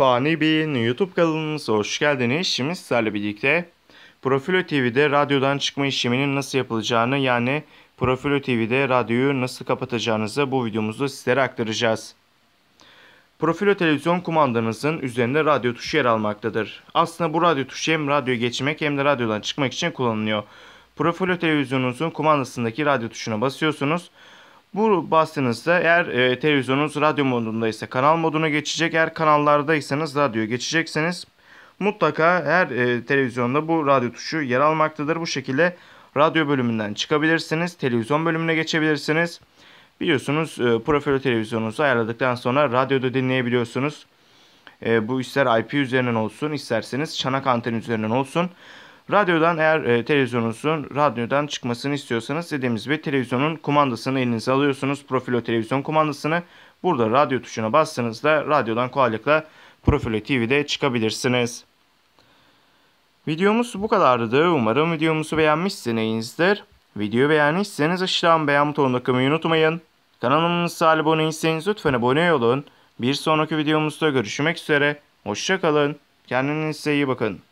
Fani Bey'in YouTube kanalınıza hoş geldiniz. Şimdi sizlerle birlikte Profilo TV'de radyodan çıkma işleminin nasıl yapılacağını yani Profilo TV'de radyoyu nasıl kapatacağınızı bu videomuzda sizlere aktaracağız. Profilo televizyon kumandanızın üzerinde radyo tuşu yer almaktadır. Aslında bu radyo tuşu hem radyoyu geçmek hem de radyodan çıkmak için kullanılıyor. Profilo televizyonunuzun kumandasındaki radyo tuşuna basıyorsunuz. Bu bastığınızda eğer e, televizyonunuz radyo modunda ise kanal moduna geçecek. Eğer kanallardaysanız radyo geçecekseniz mutlaka her e, televizyonda bu radyo tuşu yer almaktadır. Bu şekilde radyo bölümünden çıkabilirsiniz. Televizyon bölümüne geçebilirsiniz. Biliyorsunuz e, profil televizyonunuzu ayarladıktan sonra radyoda dinleyebiliyorsunuz. E, bu ister IP üzerinden olsun isterseniz çanak anten üzerinden olsun. Radyodan eğer e, televizyonunuzun radyodan çıkmasını istiyorsanız dediğimiz gibi televizyonun kumandasını elinize alıyorsunuz. Profilo televizyon kumandasını. Burada radyo tuşuna bastığınızda radyodan kolaylıkla Profilo TV'de çıkabilirsiniz. Videomuz bu kadardı. Umarım videomuzu beğenmişsinizdir. Videoyu beğenmişseniz aşağıdan beğen butonuna kılmayı unutmayın. Kanalımıza abone değilseniz lütfen abone olun. Bir sonraki videomuzda görüşmek üzere. Hoşçakalın. Kendinize iyi bakın.